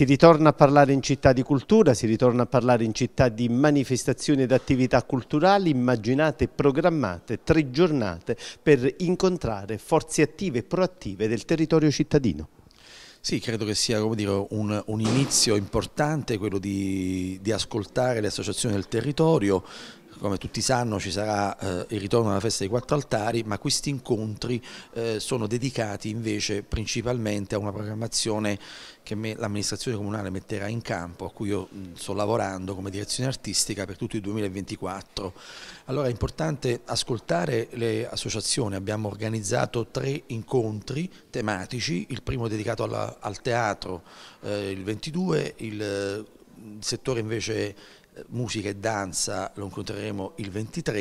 Si ritorna a parlare in città di cultura, si ritorna a parlare in città di manifestazioni ed attività culturali, immaginate e programmate tre giornate per incontrare forze attive e proattive del territorio cittadino. Sì, credo che sia dire, un, un, inizio importante quello di, di ascoltare le associazioni del territorio, come tutti sanno ci sarà eh, il ritorno alla festa dei quattro altari, ma questi incontri eh, sono dedicati invece principalmente a una programmazione che l'amministrazione comunale metterà in campo, a cui io mh, mm, sto lavorando come direzione artistica per tutto il 2024. Allora è importante ascoltare le associazioni, abbiamo organizzato tre incontri tematici, il primo dedicato alla, al teatro eh, il 22, il mm, settore invece musica e danza lo incontreremo il 23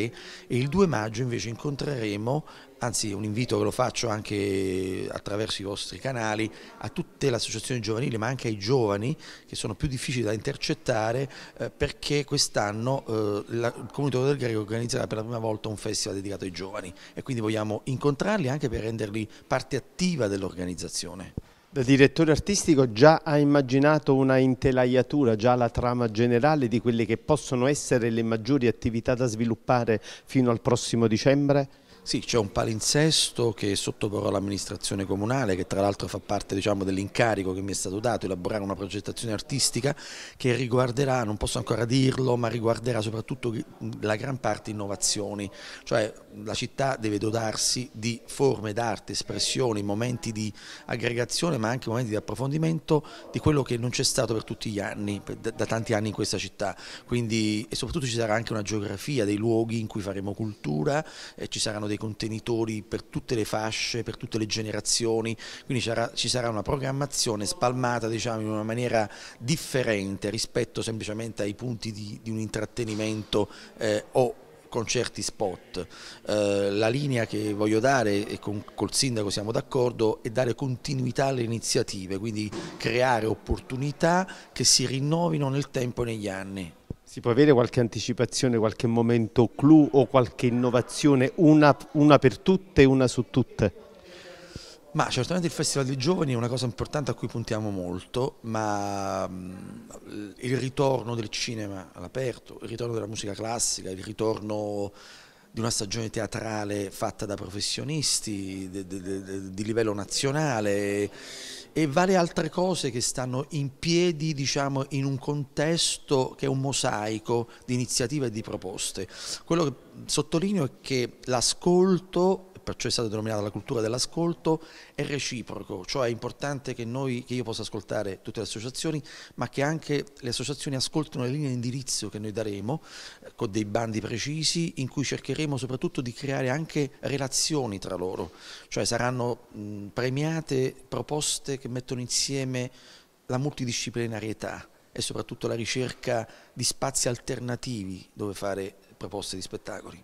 e il 2 maggio invece incontreremo, anzi un invito che lo faccio anche attraverso i vostri canali, a tutte le associazioni giovanili ma anche ai giovani che sono più difficili da intercettare eh, perché quest'anno eh, il Comunità del Greco organizzerà per la prima volta un festival dedicato ai giovani e quindi vogliamo incontrarli anche per renderli parte attiva dell'organizzazione. Da direttore artistico già ha immaginato una intelaiatura, già la trama generale di quelle che possono essere le maggiori attività da sviluppare fino al prossimo dicembre? Sì, c'è un palinsesto che è sottoporrò l'amministrazione comunale, che tra l'altro fa parte diciamo, dell'incarico che mi è stato dato, elaborare una progettazione artistica che riguarderà, non posso ancora dirlo, ma riguarderà soprattutto la gran parte innovazioni, cioè la città deve dotarsi di forme d'arte, espressioni, momenti di aggregazione, ma anche momenti di approfondimento di quello che non c'è stato per tutti gli anni, da tanti anni in questa città. Quindi, e soprattutto ci sarà anche una geografia dei luoghi in cui faremo cultura, ci saranno dei contenitori per tutte le fasce, per tutte le generazioni, quindi ci sarà una programmazione spalmata diciamo, in una maniera differente rispetto semplicemente ai punti di, di un intrattenimento eh, o concerti spot. Eh, la linea che voglio dare, e con, col sindaco siamo d'accordo, è dare continuità alle iniziative, quindi creare opportunità che si rinnovino nel tempo e negli anni. Si può avere qualche anticipazione, qualche momento clou o qualche innovazione, una, una per tutte e una su tutte? Ma certamente il Festival dei Giovani è una cosa importante a cui puntiamo molto, ma mm, il ritorno del cinema all'aperto, il ritorno della musica classica, il ritorno di una stagione teatrale fatta da professionisti di, di, di, di livello nazionale, e varie altre cose che stanno in piedi diciamo, in un contesto che è un mosaico di iniziative e di proposte. Quello che sottolineo è che l'ascolto perciò è stata denominata la cultura dell'ascolto, è reciproco, cioè è importante che, noi, che io possa ascoltare tutte le associazioni, ma che anche le associazioni ascoltino le linee di indirizzo che noi daremo, eh, con dei bandi precisi, in cui cercheremo soprattutto di creare anche relazioni tra loro, cioè saranno mh, premiate proposte che mettono insieme la multidisciplinarietà e soprattutto la ricerca di spazi alternativi dove fare proposte di spettacoli.